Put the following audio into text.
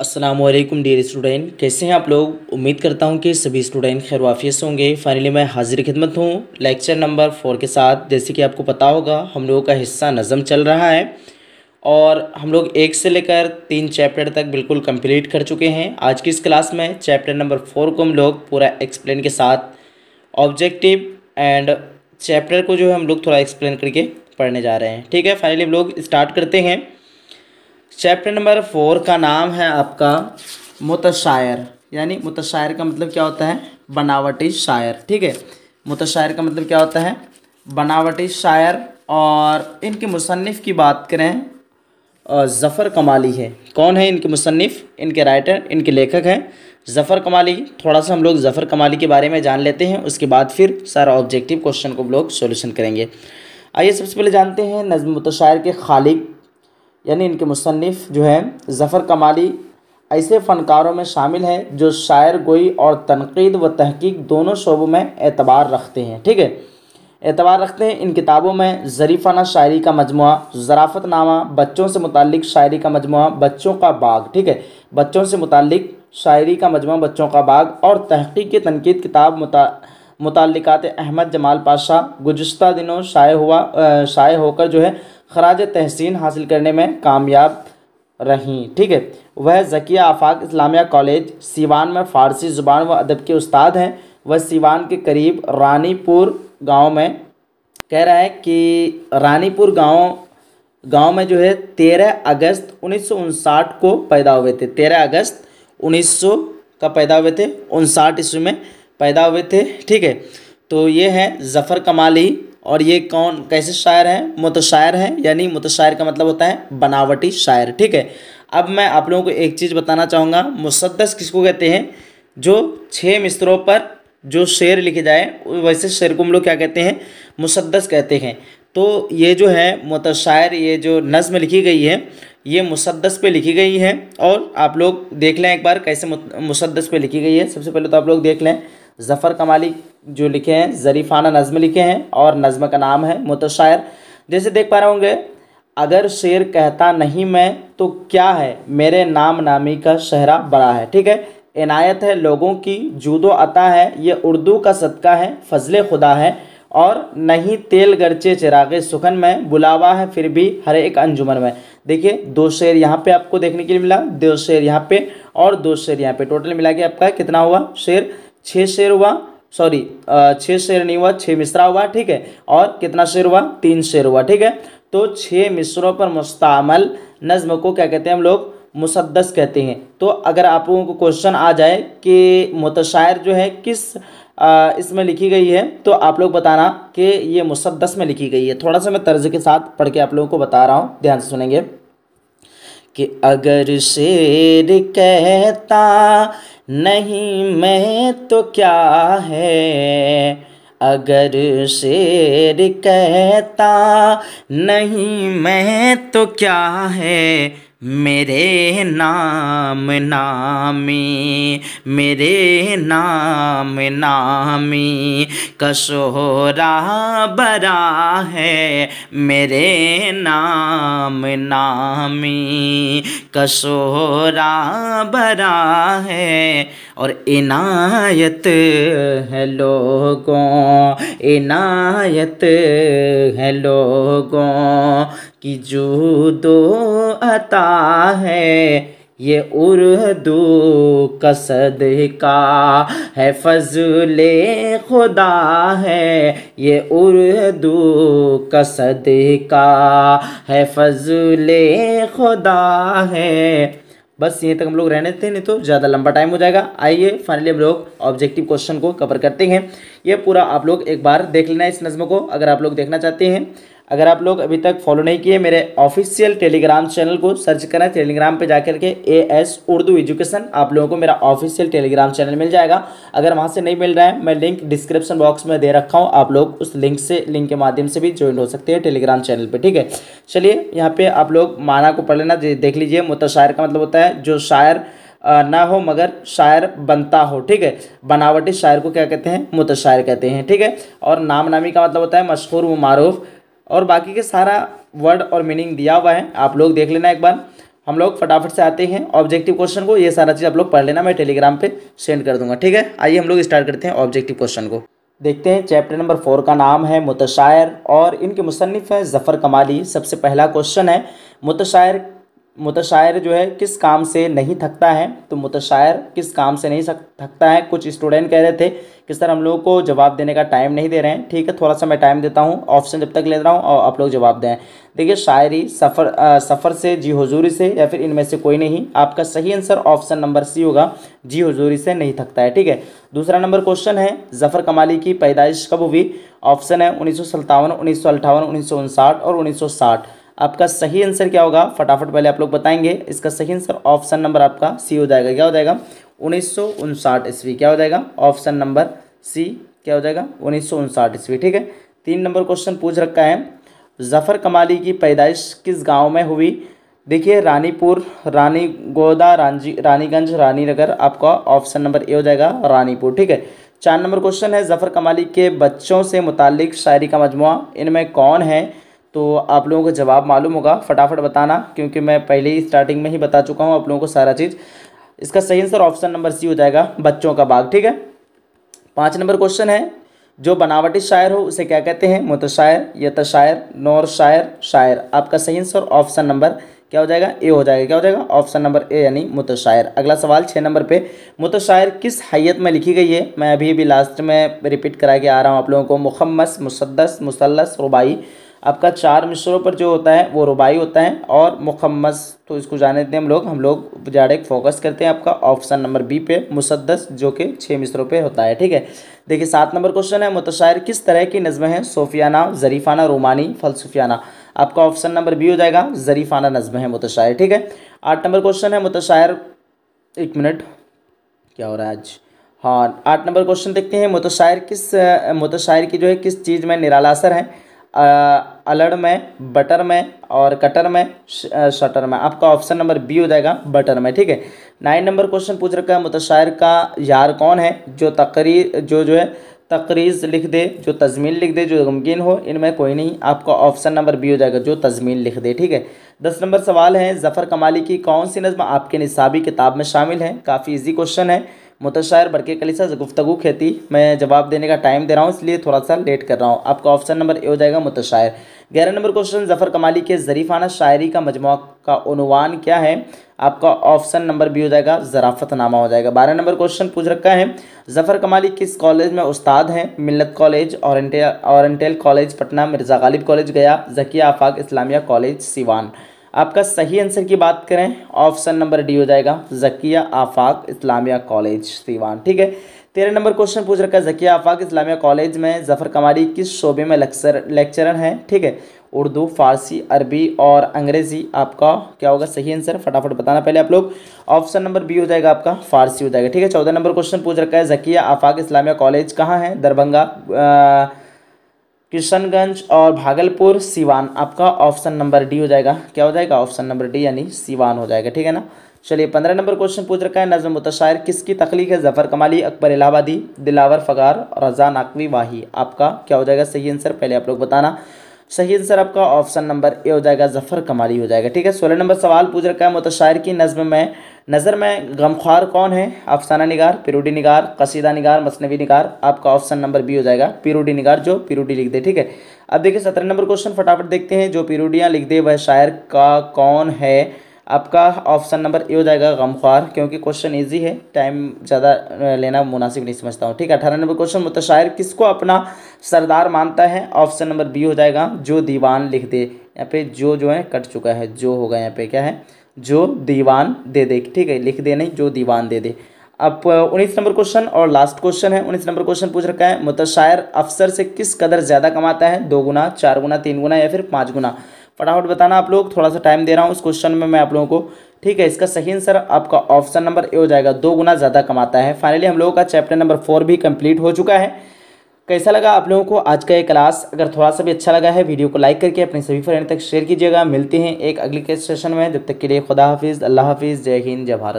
अस्सलाम वालेकुम dear student कैसे हैं आप लोग उम्मीद करता हूं कि सभी स्टूडेंट खैर वाफियस होंगे फाइनली मैं हाजिर खिदमत हूं लेक्चर नंबर फोर के साथ जैसे कि आपको पता होगा हम लोगों का हिस्सा नज़म चल रहा है और हम लोग एक से लेकर तीन चैप्टर तक बिल्कुल कंप्लीट कर चुके हैं आज की इस क्लास में चैप्टर नंबर फोर को हम लोग पूरा एक्सप्लेन के साथ ऑब्जेक्टिव एंड चैप्टर को जो है हम लोग थोड़ा एक्सप्लेन करके पढ़ने जा रहे हैं ठीक है फाइनली हम लोग स्टार्ट करते हैं चैप्टर नंबर फोर का नाम है आपका मुतशायर यानी मुतशायर का मतलब क्या होता है बनावटी शायर ठीक है मुतशायर का मतलब क्या होता है बनावटी शायर और इनके मुसनफ़ की बात करें जफ़र कमाली है कौन है इनके मुसनफ़ इनके राइटर इनके लेखक हैं जफ़र कमाली थोड़ा सा हम लोग ज़फ़र कमाली के बारे में जान लेते हैं उसके बाद फिर सारा ऑब्जेक्टिव क्वेश्चन को हम लोग सोल्यूशन करेंगे आइए सबसे पहले जानते हैं नज़म मुतशायर के खालिक यानी इनके मुसनफ़ जो है ज़फ़र कमाली ऐसे फ़नकारों में शामिल हैं जो शायर गोई और तनकीद व तहकीक दोनों शोबों में एतबार रखते हैं ठीक है एतबार रखते हैं इन किताबों में ज़रीफ़ाना शायरी का मजमू ज़राफ़तनामा बच्चों से मुतल शायरी का मजमू बच्चों का बाग ठीक है बच्चों से मुतल शायरी का मजमू बच्चों का बाग और तहकीक तनकीद किताब मुतलक़ात अहमद जमाल पाशा गुज्त दिनों शाये हुआ शाये होकर जो है खराज तहसीन हासिल करने में कामयाब रहीं ठीक है वह जकिया आफाक इस्लामिया कॉलेज सिवान में फ़ारसी ज़ुबान व अदब के उस्ताद हैं वह सिवान के करीब रानीपुर गांव में कह रहा है कि रानीपुर गांव गांव में जो है तेरह अगस्त उन्नीस को पैदा हुए थे तेरह अगस्त उन्नीस का पैदा हुए थे उनसाठ ईस्वी में पैदा हुए थे ठीक है तो ये हैं जफ़र कमाली और ये कौन कैसे शायर हैं मुतशायर हैं यानी मुतशायर का मतलब होता है बनावटी शायर ठीक है अब मैं आप लोगों को एक चीज़ बताना चाहूँगा मुसदस किसको कहते हैं जो छः मिसरों पर जो शेर लिखे जाए वैसे शेर को हम लोग क्या कहते हैं मुसदस कहते हैं तो ये जो है मुतशायर ये जो नज़म लिखी गई है ये मुसदस पे लिखी गई है और आप लोग देख लें एक बार कैसे मुसदस पे लिखी गई है सबसे पहले तो आप लोग देख लें ज़फ़र कमाली जो लिखे हैं ज़रीफ़ाना नज़म लिखे हैं और नज़म का नाम है मुतशायर जैसे देख पा रहे होंगे अगर शेर कहता नहीं मैं तो क्या है मेरे नाम नामी का शहरा बड़ा है ठीक है इनायत है लोगों की जूदो अता है ये उर्दू का सदका है फजल खुदा है और नहीं तेल गरचे चिरागे सुखन में बुलावा है फिर भी हर एक अंजुमन में देखिए दो शेर यहाँ पे आपको देखने के लिए मिला दो शेर यहाँ पे और दो शेर यहाँ पे टोटल मिला के आपका कितना हुआ शेर छः शेर हुआ सॉरी छः शेर नहीं हुआ छः मिसरा हुआ ठीक है और कितना शेर हुआ तीन शेर हुआ ठीक है तो छः मिसरों पर मुस्तमल नज़म को क्या कहते हैं हम लोग मुसदस कहते हैं तो अगर आप लोगों को क्वेश्चन आ जाए कि मुतशायर जो है किस इसमें लिखी गई है तो आप लोग बताना कि ये मुसद्दस में लिखी गई है थोड़ा सा मैं तर्ज के साथ पढ़ के आप लोगों को बता रहा हूँ ध्यान से सुनेंगे कि अगर शेर कहता नहीं मैं तो क्या है अगर शेर कहता नहीं मैं तो क्या है मेरे नाम नामी मेरे नाम नामी कसोरा बरा है मेरे नाम नामी कसोरा बरा है और इनायत है लोगों इनायत है लोगों कि जूदो अता है ये उर्दू कसद का है फजले खुदा है ये उर्दू कसद का है फजले खुदा है बस यहीं तक हम लोग रहने थे नहीं तो ज़्यादा लंबा टाइम हो जाएगा आइए फाइनली हम लोग ऑब्जेक्टिव क्वेश्चन को कवर करते हैं ये पूरा आप लोग एक बार देख लेना इस नज़म को अगर आप लोग देखना चाहते हैं अगर आप लोग अभी तक फॉलो नहीं किए मेरे ऑफिशियल टेलीग्राम चैनल को सर्च करें टेलीग्राम पे जाकर के ए एस उर्दू एजुकेशन आप लोगों को मेरा ऑफिशियल टेलीग्राम चैनल मिल जाएगा अगर वहाँ से नहीं मिल रहा है मैं लिंक डिस्क्रिप्शन बॉक्स में दे रखा हूँ आप लोग उस लिंक से लिंक के माध्यम से भी ज्वाइन हो सकते हैं टेलीग्राम चैनल पर ठीक है चलिए यहाँ पर आप लोग माना को पढ़ लेना देख लीजिए मुतशायर का मतलब होता है जो शायर ना हो मगर शायर बनता हो ठीक है बनावटी शायर को क्या कहते हैं मुतशायर कहते हैं ठीक है और नाम नामी का मतलब होता है मशहूर व मरूफ़ और बाकी के सारा वर्ड और मीनिंग दिया हुआ है आप लोग देख लेना एक बार हम लोग फटाफट से आते हैं ऑब्जेक्टिव क्वेश्चन को ये सारा चीज़ आप लोग पढ़ लेना मैं टेलीग्राम पे सेंड कर दूंगा ठीक है आइए हम लोग स्टार्ट करते हैं ऑब्जेक्टिव क्वेश्चन को देखते हैं चैप्टर नंबर फोर का नाम है मुतशायर और इनके मुसनफ़ हैं जफ़र कमाली सबसे पहला क्वेश्चन है मुतशायर मुतशायर जो है किस काम से नहीं थकता है तो मुतशायर किस काम से नहीं थकता है कुछ स्टूडेंट कह रहे थे कि सर हम लोगों को जवाब देने का टाइम नहीं दे रहे हैं ठीक है थोड़ा सा मैं टाइम देता हूँ ऑप्शन जब तक ले रहा हूँ और आप लोग जवाब दें देखिए शायरी सफ़र आ, सफ़र से जी हजूरी से या फिर इनमें से कोई नहीं आपका सही आंसर ऑप्शन नंबर सी होगा जी हजूरी से नहीं थकता है ठीक है दूसरा नंबर क्वेश्चन है जफ़र कमाली की पैदाइश कब हुई ऑप्शन है उन्नीस सौ सत्तावन उन्नीस सौ अट्ठावन उन्नीस सौ उनसाठ और उन्नीस सौ साठ आपका सही आंसर क्या होगा फटाफट पहले आप लोग बताएंगे इसका सही आंसर ऑप्शन नंबर आपका सी हो जाएगा क्या हो जाएगा उन्नीस सौ ईस्वी क्या हो जाएगा ऑप्शन नंबर सी क्या हो जाएगा उन्नीस सौ ईस्वी ठीक है तीन नंबर क्वेश्चन पूछ रखा है जफ़र कमाली की पैदाइश किस गाँव में हुई देखिए रानीपुर रानी गोदा रानी रानीगंज रानीनगर आपका ऑप्शन नंबर ए हो जाएगा रानीपुर ठीक है चार नंबर क्वेश्चन है जफ़र कमाली के बच्चों से मुतल शायरी का मजमु इनमें कौन है तो आप लोगों को जवाब मालूम होगा फटाफट बताना क्योंकि मैं पहले ही स्टार्टिंग में ही बता चुका हूँ आप लोगों को सारा चीज़ इसका सही आंसर ऑप्शन नंबर सी हो जाएगा बच्चों का बाग ठीक है पाँच नंबर क्वेश्चन है जो बनावटी शायर हो उसे क्या कहते हैं मुतशायर या यत शायर नौर शायर शायर आपका सही आंसर ऑप्शन नंबर क्या हो जाएगा ए हो जाएगा क्या हो जाएगा ऑप्शन नंबर ए यानी मुतशायर अगला सवाल छः नंबर पे मुतशायर किस हैत में लिखी गई है मैं अभी भी लास्ट में रिपीट करा के आ रहा हूँ आप लोगों को मुखमस मुसदस मुसलस रुबाई आपका चार मिसरों पर जो होता है वो रुबाई होता है और मुखम्मस तो इसको जाने देते हैं हम लोग हम लोग जाड़े फोकस करते हैं आपका ऑप्शन नंबर बी पे मुसदस जो कि छः मिसरों पे होता है ठीक है देखिए सात नंबर क्वेश्चन है मुतशायर किस तरह की नज़में हैं सोफियाना जरीफाना रोमानी फलसफियाना आपका ऑप्शन नंबर बी हो जाएगा जरीफाना नज़में हैं मुतशायर ठीक है आठ नंबर क्वेश्चन है मुतशायर एक मिनट क्या हो रहा है आज हाँ आठ नंबर क्वेश्चन देखते हैं मुतशायर किस मुतशायर की जो है किस चीज़ में निराला असर है अलड़ में बटर में और कटर में शटर में आपका ऑप्शन नंबर बी हो जाएगा बटर में ठीक है नाइन नंबर क्वेश्चन पूछ रखा है मुतशायर का यार कौन है जो तकरीर जो जो है तकरीज लिख दे जो तजमीन लिख दे जो गमगीन हो इनमें कोई नहीं आपका ऑप्शन नंबर बी हो जाएगा जो तजमीन लिख दे ठीक है दस नंबर सवाल है जफ़र कमाली की कौन सी नज़म आपके निसाबी किताब में शामिल है काफ़ी इजी क्वेश्चन है मुतशायर बरके कलीसा गुफ्तु खेती मैं जवाब देने का टाइम दे रहा हूँ इसलिए थोड़ा सा लेट कर रहा हूँ आपका ऑप्शन नंबर ए हो जाएगा मुतशायर ग्यारह नंबर क्वेश्चन जफ़र कमाली के जरीफाना शायरी का मजमु का अनुवान क्या है आपका ऑप्शन नंबर बी हो जाएगा जराफतनामा हो जाएगा बारह नंबर क्वेश्चन पूछ रखा है जफ़र कमाली किस कॉलेज में उस्ताद हैं Millat college oriental college Patna Mirza Ghalib college Gaya Zakia Afaq Islamia college Siwan आपका सही आंसर की बात करें ऑप्शन नंबर डी हो जाएगा जकिया आफाक इस्लामिया कॉलेज सीवान ठीक है तेरह नंबर क्वेश्चन पूछ रखा है जकिया आफाक इस्लामिया कॉलेज में जफ़र कमारी किस शोबे में लेक्चर लेक्चरर हैं ठीक है उर्दू फारसी अरबी और अंग्रेज़ी आपका क्या होगा सही आंसर फटाफट बताना पहले आप लोग ऑप्शन नंबर बी हो जाएगा आपका फारसी हो जाएगा ठीक है चौदह नंबर क्वेश्चन पूछ रखा है जकिया आफाक इस्लामिया कॉलेज कहाँ है दरभंगा किशनगंज और भागलपुर सिवान आपका ऑप्शन नंबर डी हो जाएगा क्या हो जाएगा ऑप्शन नंबर डी यानी सिवान हो जाएगा ठीक है ना चलिए पंद्रह नंबर क्वेश्चन पूछ रखा है नज़म मुतशायर किसकी तखलीक है जफ़र कमाली अकबर इलाहाबादी दिलावर फ़गार रजा नाकवी वाही आपका क्या हो जाएगा सही आंसर पहले आप लोग बताना सही आंसर आपका ऑप्शन नंबर ए हो जाएगा जफर कमाली हो जाएगा ठीक है सोलह नंबर सवाल पूछ रखा है मुतशायर की नज़म में नज़र में गमख्वार कौन है अफसाना निगार पिरूडी निगार कसीदा निगार मसनवी निगार आपका ऑप्शन नंबर बी हो जाएगा पिरूडी निगार जो पिरूडी लिख दे ठीक है अब देखिए सत्रह नंबर क्वेश्चन फटाफट देखते हैं जो पिरूडियाँ लिख दे वह शायर का कौन है आपका ऑप्शन नंबर ए हो जाएगा गमख्वार क्योंकि क्वेश्चन ईजी है टाइम ज़्यादा लेना मुनासिब नहीं समझता हूँ ठीक है अठारह नंबर क्वेश्चन मुतशायर किसको अपना सरदार मानता है ऑप्शन नंबर बी हो जाएगा जो दीवान लिख दे यहाँ पे जो जो है कट चुका है जो होगा यहाँ पे क्या है जो दीवान दे दे ठीक है लिख दे नहीं जो दीवान दे दे अब उन्नीस नंबर क्वेश्चन और लास्ट क्वेश्चन है उन्नीस नंबर क्वेश्चन पूछ रखा है मुतशायर अफसर से किस कदर ज़्यादा कमाता है दो गुना चार गुना तीन गुना या फिर पाँच गुना फटाफट बताना आप लोग थोड़ा सा टाइम दे रहा हूँ उस क्वेश्चन में मैं आप लोगों को ठीक है इसका सही आंसर आपका ऑप्शन नंबर ए हो जाएगा दो गुना ज़्यादा कमाता है फाइनली हम लोगों का चैप्टर नंबर फोर भी कंप्लीट हो चुका है कैसा लगा आप लोगों को आज का ये क्लास अगर थोड़ा सा भी अच्छा लगा है वीडियो को लाइक करके अपने सभी फ्रेंड तक शेयर कीजिएगा मिलते हैं एक अगले के सेशन में जब तक के लिए खुदा हाफिज़ अल्लाह हाफिज़ जय हिंद जय भारत